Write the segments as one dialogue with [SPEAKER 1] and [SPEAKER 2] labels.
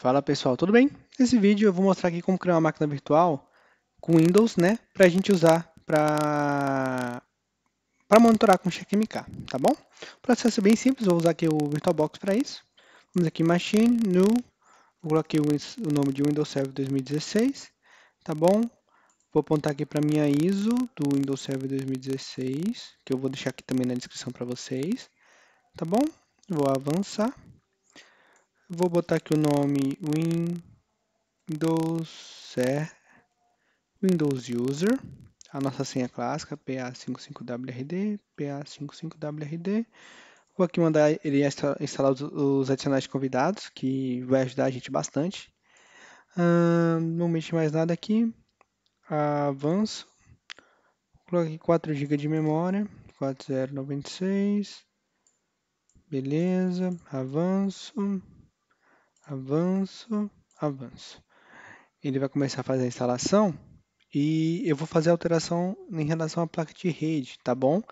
[SPEAKER 1] Fala pessoal, tudo bem? Nesse vídeo eu vou mostrar aqui como criar uma máquina virtual com Windows, né? Para a gente usar para para monitorar com CheckMK, tá bom? O processo é bem simples, vou usar aqui o VirtualBox para isso. Vamos aqui Machine, New, vou colocar aqui o nome de Windows Server 2016, tá bom? Vou apontar aqui para minha ISO do Windows Server 2016, que eu vou deixar aqui também na descrição para vocês, tá bom? Vou avançar. Vou botar aqui o nome Windows, é, Windows User. A nossa senha clássica, PA55WRD, PA55WRD. Vou aqui mandar ele instalar os, adicionais de convidados, que vai ajudar a gente bastante. não mexe mais nada aqui. Avanço. Coloco aqui 4 GB de memória. 4096. Beleza. Avanço avanço, avanço. Ele vai começar a fazer a instalação e eu vou fazer a alteração em relação à placa de rede, tá bom?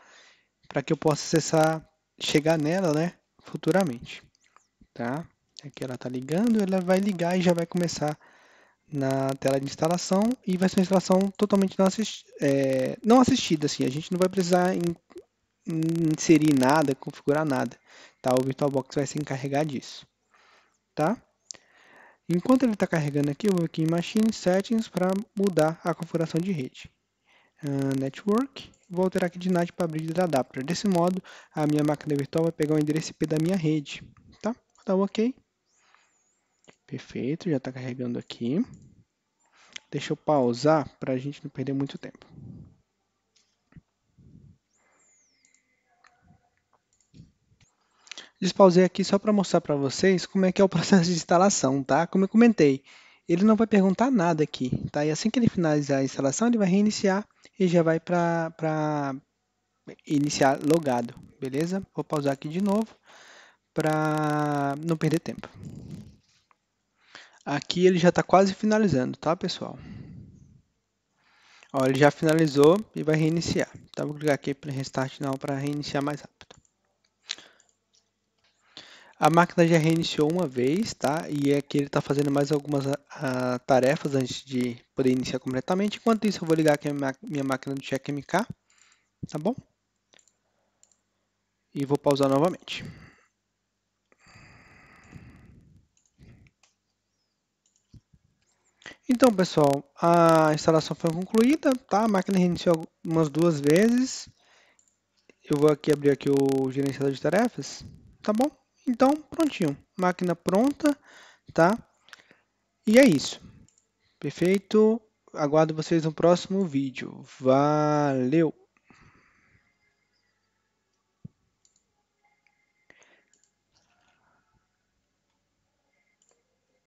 [SPEAKER 1] Para que eu possa acessar, chegar nela, né, futuramente, tá? Aqui ela tá ligando, ela vai ligar e já vai começar na tela de instalação e vai ser uma instalação totalmente não, é, não assistida, assim, a gente não vai precisar in inserir nada, configurar nada, tá? O VirtualBox vai se encarregar disso tá? Enquanto ele está carregando aqui, eu vou aqui em Machine Settings para mudar a configuração de rede. Uh, network, vou alterar aqui de NAT para abrir da Adapter. Desse modo, a minha máquina virtual vai pegar o endereço IP da minha rede, tá? Vou dar um OK. Perfeito, já está carregando aqui. Deixa eu pausar para a gente não perder muito tempo. Despausei aqui só para mostrar para vocês como é que é o processo de instalação, tá? Como eu comentei, ele não vai perguntar nada aqui, tá? E assim que ele finalizar a instalação, ele vai reiniciar e já vai para iniciar logado, beleza? Vou pausar aqui de novo para não perder tempo. Aqui ele já está quase finalizando, tá pessoal? Ó, ele já finalizou e vai reiniciar. Então, vou clicar aqui para restart não para reiniciar mais rápido. A máquina já reiniciou uma vez, tá? E aqui é ele está fazendo mais algumas a, ah, tarefas antes de poder iniciar completamente. Enquanto isso, eu vou ligar aqui a minha, minha máquina do CheckMK, tá bom? E vou pausar novamente. Então, pessoal, a instalação foi concluída, tá? A máquina reiniciou umas duas vezes. Eu vou aqui abrir aqui o gerenciador de tarefas, tá bom? Então, prontinho. Máquina pronta, tá? E é isso. Perfeito. Aguardo vocês no próximo vídeo. Valeu!